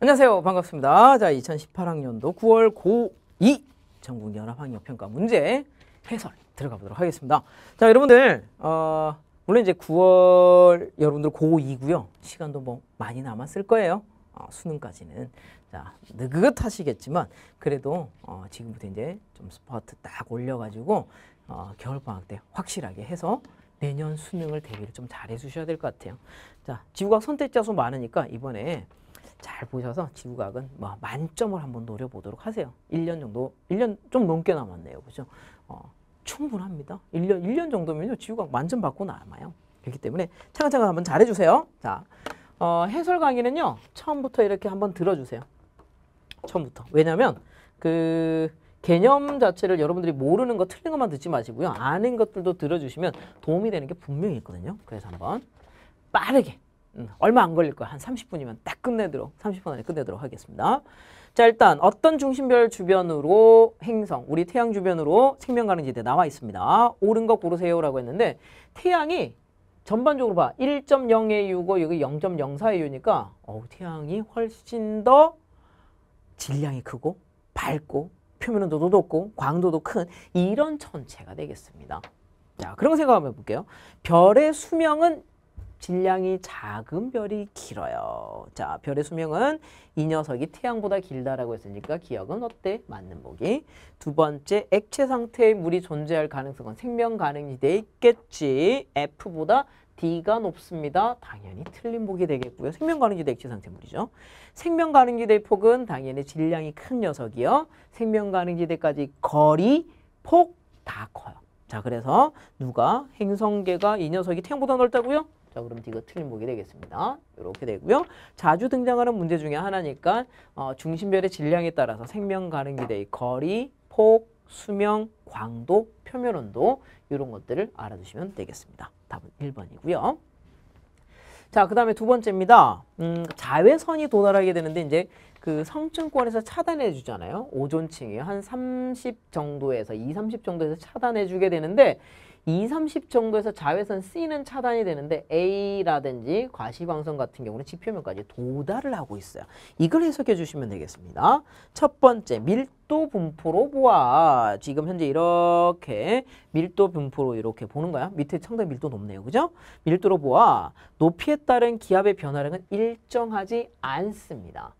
안녕하세요. 반갑습니다. 자, 2018학년도 9월 고2 전국연합학력평가 문제 해설 들어가 보도록 하겠습니다. 자, 여러분들, 어, 물론 이제 9월 여러분들 고2고요. 시간도 뭐 많이 남았을 거예요. 어, 수능까지는. 자, 느긋하시겠지만 그래도 어, 지금부터 이제 좀 스포트 딱 올려가지고 어, 겨울방학 때 확실하게 해서 내년 수능을 대비를 좀 잘해 주셔야 될 것 같아요. 자, 지구과학 선택자 수 많으니까 이번에 잘 보셔서 지구과학은 뭐 만점을 한번 노려보도록 하세요. 1년 정도, 1년 좀 넘게 남았네요. 그죠? 어, 충분합니다. 1년, 1년 정도면 지구과학 만점 받고 남아요. 그렇기 때문에 차근차근 한번 잘해주세요. 자, 어, 해설 강의는요. 처음부터 이렇게 한번 들어주세요. 처음부터. 왜냐면 그 개념 자체를 여러분들이 모르는 거 틀린 것만 듣지 마시고요. 아는 것들도 들어주시면 도움이 되는 게 분명히 있거든요. 그래서 한번 빠르게 음, 얼마 안 걸릴 거야. 한 30분이면 딱 끝내도록 30분 안에 끝내도록 하겠습니다. 자 일단 어떤 중심별 주변으로 행성, 우리 태양 주변으로 생명 가능지대 나와 있습니다. 옳은 거 고르세요라고 했는데 태양이 전반적으로 봐. 1.0의 유고 여기 0.04의 유니까 어 태양이 훨씬 더 질량이 크고 밝고 표면 온도도 높고 광도도 큰 이런 천체가 되겠습니다. 자, 그런 생각하면 볼게요. 별의 수명은 질량이 작은 별이 길어요. 자, 별의 수명은 이 녀석이 태양보다 길다라고 했으니까 기억은 어때? 맞는 보기. 두 번째, 액체 상태의 물이 존재할 가능성은 생명 가능지대 있겠지. F보다 D가 높습니다. 당연히 틀린 보기 되겠고요. 생명 가능지대 액체 상태 물이죠. 생명 가능지대의 폭은 당연히 질량이 큰 녀석이요. 생명 가능지대까지 거리, 폭 다 커요. 자, 그래서 누가 행성계가 이 녀석이 태양보다 넓다고요? 자, 그럼 이거 틀린 보이 되겠습니다. 이렇게 되고요. 자주 등장하는 문제 중에 하나니까 어, 중심별의 질량에 따라서 생명 가는 길대의 거리, 폭, 수명, 광도, 표면 온도 이런 것들을 알아두시면 되겠습니다. 답은 1번이고요. 자, 그 다음에 두 번째입니다. 음, 자외선이 도달하게 되는데 이제 그 성층권에서 차단해 주잖아요. 오존층이 한 30 정도에서 2, 30 정도에서 차단해 주게 되는데 2, 0 30 정도에서 자외선 C는 차단이 되는데 A라든지 과시광선 같은 경우는 지표면까지 도달을 하고 있어요. 이걸 해석해 주시면 되겠습니다. 첫 번째 밀도 분포로 보아. 지금 현재 이렇게 밀도 분포로 이렇게 보는 거야. 밑에 상당히 밀도 높네요. 그죠? 밀도로 보아 높이에 따른 기압의 변화량은 일정하지 않습니다.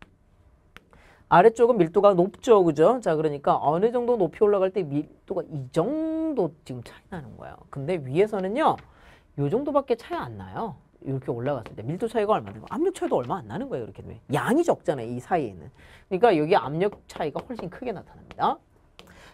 아래쪽은 밀도가 높죠. 그죠? 자, 그러니까 어느 정도 높이 올라갈 때 밀도가 이 정도 지금 차이 나는 거예요. 근데 위에서는요. 요 정도밖에 차이 안 나요. 이렇게 올라갔을 때 밀도 차이가 얼마 되고 압력 차이도 얼마 안 나는 거예요. 이렇게 되면 양이 적잖아요. 이 사이에는. 그러니까 여기 압력 차이가 훨씬 크게 나타납니다.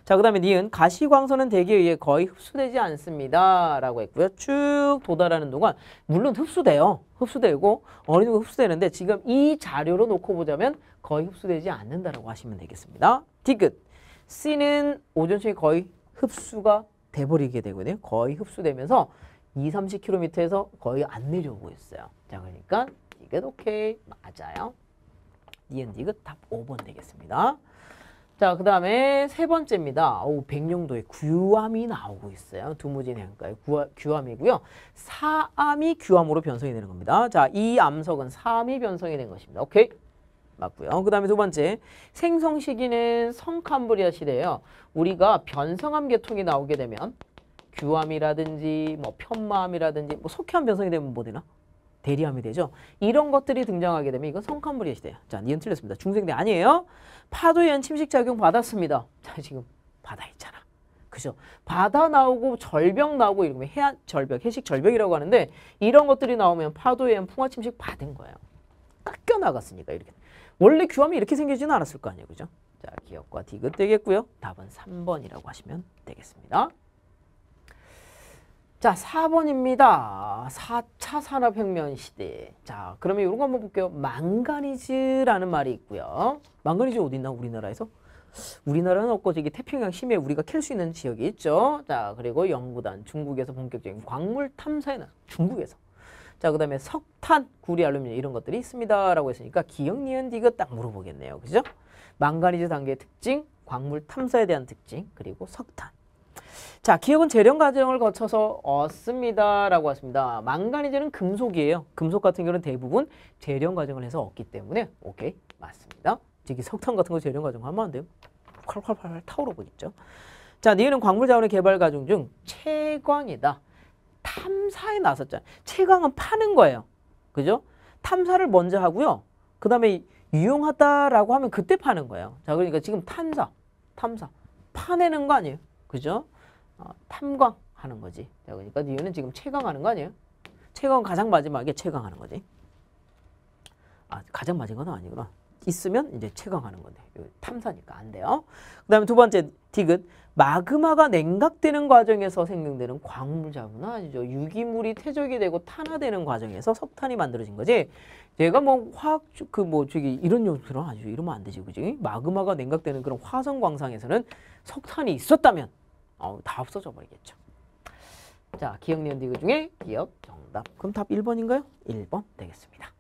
자, 그 다음에 니은 가시광선은 대기에 의해 거의 흡수되지 않습니다. 라고 했고요. 쭉 도달하는 동안 물론 흡수돼요. 흡수되고 어느 정도 흡수되는데 지금 이 자료로 놓고 보자면 거의 흡수되지 않는다라고 하시면 되겠습니다. 디귿 C는 오존층이 거의 흡수가 돼버리게 되거든요. 거의 흡수되면서 2, 30km에서 거의 안 내려오고 있어요. 자, 그러니까 디귿 오케이 맞아요. 니은 디귿 답 5번 되겠습니다. 자, 그 다음에 세 번째입니다. 오, 백령도에 규암이 나오고 있어요. 두무진 해안가에 규암이고요. 사암이 규암으로 변성이 되는 겁니다. 자, 이 암석은 사암이 변성이 된 것입니다. 오케이. 맞고요. 그 다음에 두 번째, 생성 시기는 성캄브리아 시대예요. 우리가 변성암 계통이 나오게 되면 규암이라든지 뭐 편마암이라든지 뭐 석회암 변성이 되면 뭐 되나? 대리함이 되죠. 이런 것들이 등장하게 되면 이건 성칸불의 시대야. 자, 니은 틀렸습니다. 중생대 아니에요. 파도에 침식작용 받았습니다. 자, 지금 바다 있잖아. 그죠? 바다 나오고 절벽 나오고 이러면 해안 절벽, 해식 절벽이라고 하는데 이런 것들이 나오면 파도에 풍화 침식 받은 거예요. 깎여 나갔으니까 이렇게. 원래 규함이 이렇게 생기지는 않았을 거 아니에요. 그죠? 자, 기억과 디귿 되겠고요. 답은 3번이라고 하시면 되겠습니다. 자, 4번입니다. 4차 산업혁명 시대. 자, 그러면 이런 거 한번 볼게요. 망가니즈라는 말이 있고요. 망가니즈 어디 있나 우리나라에서? 우리나라는 없고 저기 태평양 심해 우리가 캘 수 있는 지역이 있죠. 자, 그리고 연구단 중국에서 본격적인 광물 탐사에는 중국에서. 자, 그다음에 석탄, 구리, 알루미늄 이런 것들이 있습니다라고 했으니까 기억, 니은, 디귿 딱 물어보겠네요. 그죠? 망가니즈 단계의 특징, 광물 탐사에 대한 특징, 그리고 석탄. 자, 기업은 재련 과정을 거쳐서 얻습니다라고 하십니다. 망간이제는 금속이에요. 금속 같은 경우는 대부분 재련 과정을 해서 얻기 때문에 오케이, 맞습니다. 특히 석탄 같은 거 재련 과정 하면 안 돼요. 콸콸콸 타오르고 있죠. 자, 니은 광물 자원의 개발 과정 중 채광이다. 탐사에 나섰잖아요. 채광은 파는 거예요. 그죠? 탐사를 먼저 하고요. 그 다음에 유용하다라고 하면 그때 파는 거예요. 자, 그러니까 지금 탄사, 탐사, 파내는 거 아니에요. 그죠? 어, 탐광하는 거지. 그러니까 니은 지금 채광하는 거 아니에요? 채광 가장 마지막에 채광하는 거지. 아, 가장 마지막은 아니구나. 있으면 이제 채광하는 건데 탐사니까 안 돼요. 그 다음에 두 번째 디귿 마그마가 냉각되는 과정에서 생성되는 광물자구나 아니죠. 유기물이 퇴적이 되고 탄화되는 과정에서 석탄이 만들어진 거지. 얘가 뭐 화학 그 뭐 저기 이런 용도로 아주 이러면 안 되지 그지. 마그마가 냉각되는 그런 화성 광상에서는 석탄이 있었다면 아다 없어져 버리겠죠. 자, 기억, 니은, 디귿 그 중에 기억 정답. 그럼 답 1번인가요? 1번 되겠습니다.